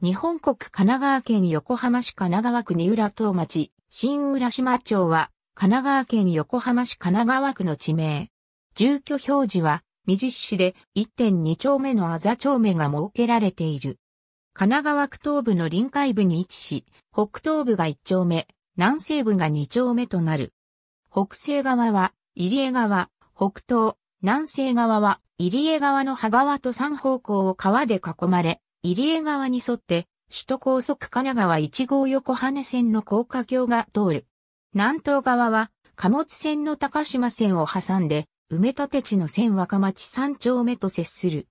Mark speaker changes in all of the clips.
Speaker 1: 日本国神奈川県横浜市神奈川区に浦東町、新浦島町は、神奈川県横浜市神奈川区の地名。住居表示は、三実市で1.2丁目のあざ丁目が設けられている。神奈川区東部の臨海部に位置し、北東部が1丁目、南西部が2丁目となる。北西側は、入江川、北東、南西側は、入江川の葉川と3方向を川で囲まれ、入江川に沿って、首都高速神奈川1号横羽線の高架橋が通る。南東側は、貨物線の高島線を挟んで、埋め立て地の線若町3丁目と接する。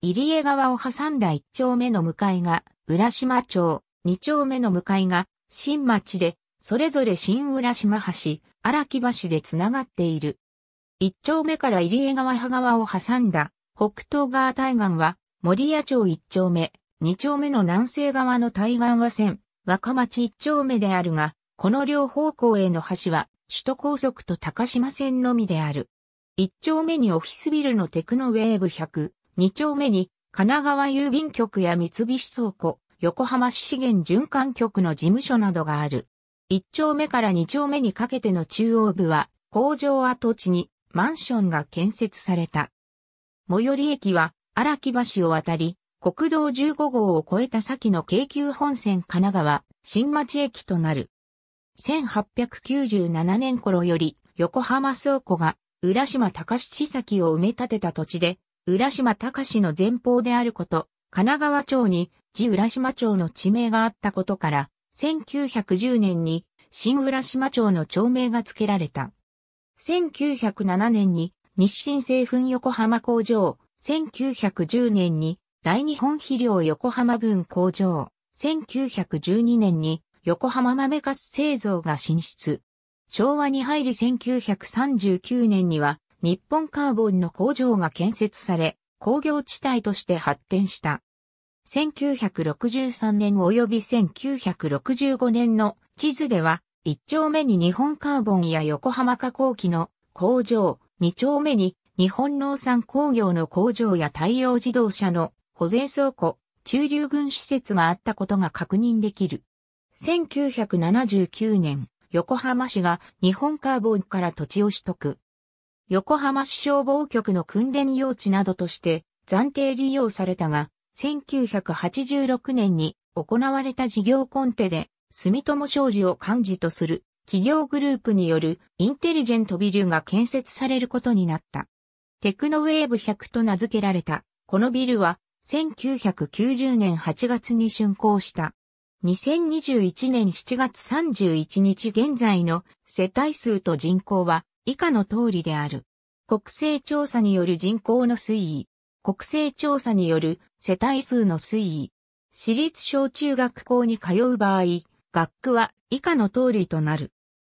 Speaker 1: 入江川を挟んだ1丁目の向かいが、浦島町、2丁目の向かいが、新町で、それぞれ新浦島橋、荒木橋でつながっている。1丁目から入江川派側を挟んだ、北東側対岸は、森谷町一丁目、二丁目の南西側の対岸は線、若町一丁目であるが、この両方向への橋は、首都高速と高島線のみである。一丁目にオフィスビルのテクノウェーブ100、二丁目に神奈川郵便局や三菱倉庫、横浜市資源循環局の事務所などがある。一丁目から二丁目にかけての中央部は工場跡地にマンションが建設された。最寄り駅は荒木橋を渡り、国道15号を越えた先の京急本線神奈川、新町駅となる。1897年頃より、横浜倉庫が、浦島隆史先を埋め立てた土地で、浦島隆の前方であること、神奈川町に、地浦島町の地名があったことから、1910年に、新浦島町の町名が付けられた。1907年に、日清製粉横浜工場、1910年に大日本肥料横浜分工場、1912年に横浜豆かす製造が進出。昭和に入り1939年には日本カーボンの工場が建設され、工業地帯として発展した。1963年及び1965年の地図では、1丁目に日本カーボンや横浜加工機の工場、2丁目に日本農産工業の工場や太陽自動車の保税倉庫、中流軍施設があったことが確認できる。1979年、横浜市が日本カーボンから土地を取得。横浜市消防局の訓練用地などとして暫定利用されたが、1986年に行われた事業コンペで、住友商事を幹事とする企業グループによるインテリジェントビルが建設されることになった。テクノウェーブ100と名付けられた。このビルは1990年8月に竣工した。2021年7月31日現在の世帯数と人口は以下の通りである。国勢調査による人口の推移。国勢調査による世帯数の推移。私立小中学校に通う場合、学区は以下の通りとなる。